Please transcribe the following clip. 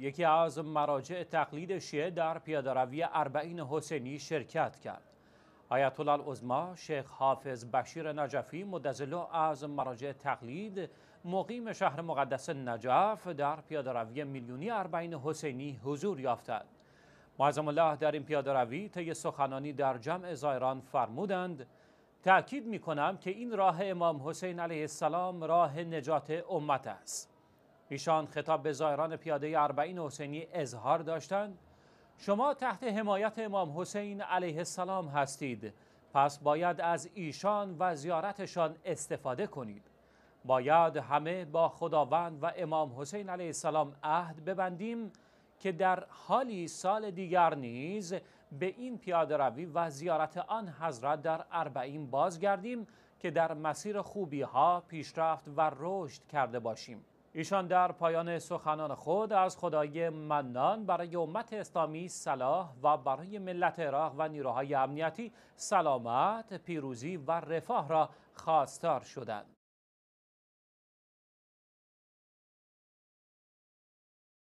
یکی از مراجع تقلید شیعه در پیادهروی اربعین حسینی شرکت کرد آیت الله شیخ حافظ بشیر نجفی مدزلو از مراجع تقلید مقیم شهر مقدس نجف در پیادهروی میلیونی اربعین حسینی حضور یافتند معظم الله در این پیادهروی طی سخنانی در جمع زایران فرمودند تأکید می کنم که این راه امام حسین علیه السلام راه نجات امت است ایشان خطاب به زائران پیاده اربعین حسینی اظهار داشتند شما تحت حمایت امام حسین علیه السلام هستید پس باید از ایشان و زیارتشان استفاده کنید باید همه با خداوند و امام حسین علیه السلام عهد ببندیم که در حالی سال دیگر نیز به این پیاده روی و زیارت آن حضرت در اربعین بازگردیم که در مسیر خوبی ها پیشرفت و رشد کرده باشیم ایشان در پایان سخنان خود از خدای منان برای امت اسلامی صلاح و برای ملت عراق و نیروهای امنیتی سلامت، پیروزی و رفاه را خواستار شدند.